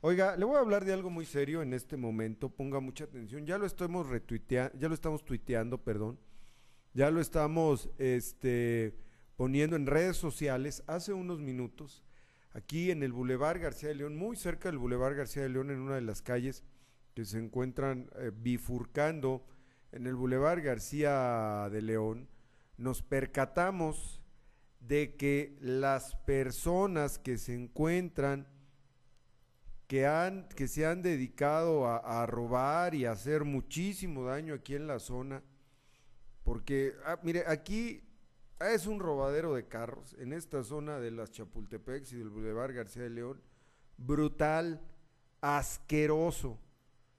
Oiga, le voy a hablar de algo muy serio en este momento, ponga mucha atención. Ya lo estamos retuiteando, ya lo estamos tuiteando, perdón. Ya lo estamos este, poniendo en redes sociales hace unos minutos, aquí en el Boulevard García de León, muy cerca del Boulevard García de León, en una de las calles que se encuentran eh, bifurcando en el Boulevard García de León, nos percatamos de que las personas que se encuentran que, han, que se han dedicado a, robar y a hacer muchísimo daño aquí en la zona. Porque, ah, mire, aquí es un robadero de carros en esta zona de las Chapultepecs y del Boulevard García de León. Brutal, asqueroso.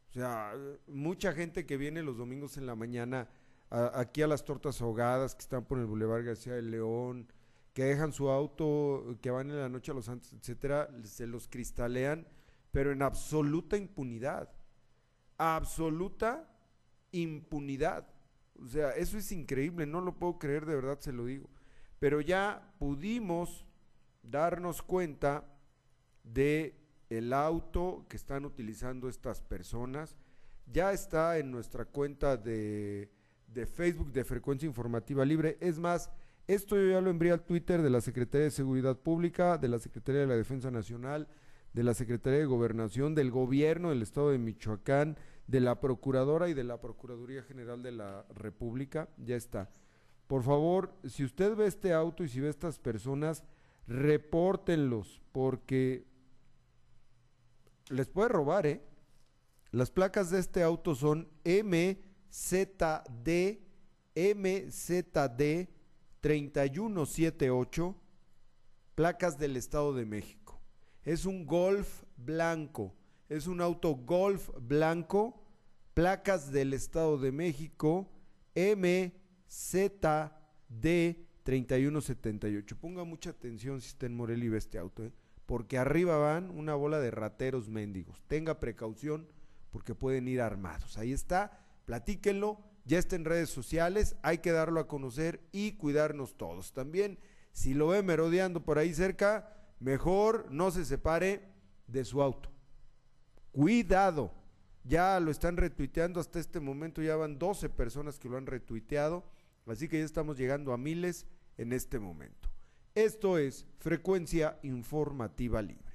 O sea, mucha gente que viene los domingos en la mañana aquí a las tortas ahogadas que están por el Boulevard García de León, que dejan su auto, que van en la noche a los Santos, etcétera, se los cristalean pero en absoluta impunidad. Absoluta impunidad. O sea, eso es increíble, no lo puedo creer, de verdad se lo digo. Pero ya pudimos darnos cuenta de el auto que están utilizando estas personas. Ya está en nuestra cuenta de, de Facebook de Frecuencia Informativa Libre. Es más, esto yo ya lo envié al Twitter de la Secretaría de Seguridad Pública, de la Secretaría de la Defensa Nacional, de la Secretaría de Gobernación, del Gobierno del Estado de Michoacán, de la Procuradora y de la Procuraduría General de la República. Ya está. Por favor, si usted ve este auto y si ve estas personas, repórtenlos, porque les puede robar, ¿eh? Las placas de este auto son MZD, MZD 3178, placas del Estado de México. Es un golf blanco. Es un auto golf blanco. Placas del Estado de México. MZD 3178. Ponga mucha atención si está en Morelia ve este auto, ¿eh? porque arriba van una bola de rateros mendigos. Tenga precaución porque pueden ir armados. Ahí está, platíquenlo, ya está en redes sociales, hay que darlo a conocer y cuidarnos todos. También, si lo ve merodeando por ahí cerca, mejor no se separe de su auto. Cuidado. Ya lo están retuiteando hasta este momento, ya van 12 personas que lo han retuiteado, así que ya estamos llegando a miles en este momento. Esto es Frecuencia Informativa Libre.